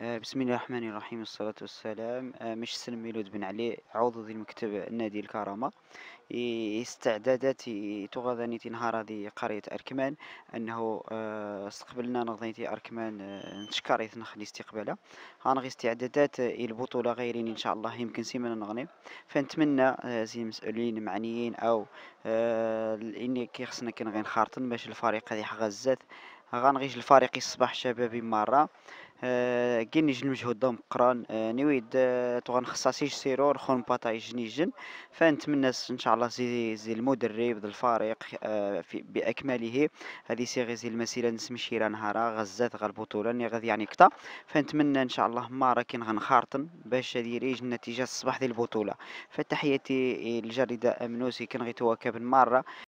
آه، بسم الله الرحمن الرحيم والصلاة والسلام آه، مش سلم ميلود بن علي عضو ذي المكتب النادي الكرامة استعدادات تغذاني نهار ذي قرية أركمان أنه آه، استقبلنا نغذاني أركمان نشكر خلي استقبالها غنغي استعدادات البطولة غيرين إن شاء الله يمكن سيمنا نغني فنتمنى زي مسؤولين معنيين أو إني كي خصنا كنغي نخارطن باش الفريق هذي حغزات غنغيش الفريق الصباح شبابي مرة آه، كي نجن مجهود دوم قران آه، نويد آه، تغنخصصيش سيرور خون باتاي جنيجن فنتمنى ان شاء الله زي, زي المدرب الفريق باكمله هذه سيغي زي المسيره راه نهارا غزات غا البطوله ني غادي يعني كتا فنتمنى ان شاء الله ما راكين غنخارطن باش هذه ريج النتيجه الصباح ديال البطوله فتحياتي للجريده امنوسي كنغيتوها كابن مره